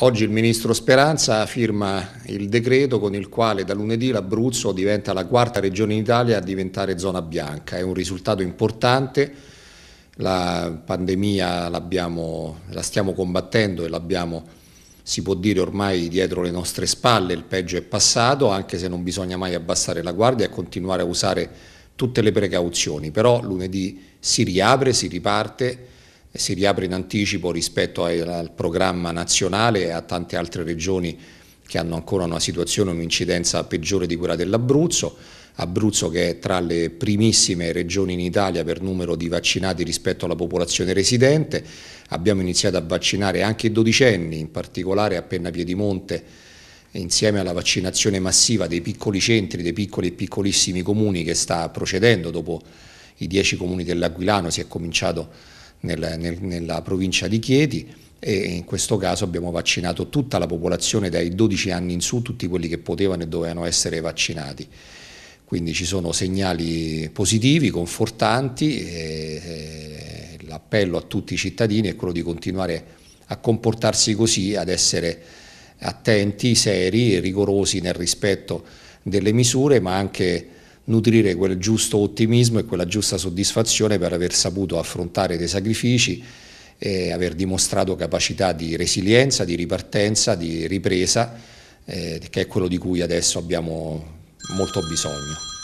Oggi il ministro Speranza firma il decreto con il quale da lunedì l'Abruzzo diventa la quarta regione in Italia a diventare zona bianca. È un risultato importante, la pandemia la stiamo combattendo e l'abbiamo, si può dire, ormai dietro le nostre spalle, il peggio è passato, anche se non bisogna mai abbassare la guardia e continuare a usare tutte le precauzioni. Però lunedì si riapre, si riparte si riapre in anticipo rispetto al, programma nazionale e a tante altre regioni che hanno ancora una situazione, un'incidenza peggiore di quella dell'Abruzzo. Abruzzo che è tra le primissime regioni in Italia per numero di vaccinati rispetto alla popolazione residente. Abbiamo iniziato a vaccinare anche i dodicenni, in particolare a Penna Piedimonte, insieme alla vaccinazione massiva dei piccoli centri, dei piccoli e piccolissimi comuni che sta procedendo dopo i dieci comuni dell'Aquilano, si è cominciato a nel, nel, nella provincia di Chieti e in questo caso abbiamo vaccinato tutta la popolazione dai 12 anni in su, tutti quelli che potevano e dovevano essere vaccinati. Quindi ci sono segnali positivi, confortanti, l'appello a tutti i cittadini è quello di continuare a comportarsi così, ad essere attenti, seri, e rigorosi nel rispetto delle misure, ma anche nutrire quel giusto ottimismo e quella giusta soddisfazione per aver saputo affrontare dei sacrifici e aver dimostrato capacità di resilienza, di ripartenza, di ripresa, eh, che è quello di cui adesso abbiamo molto bisogno.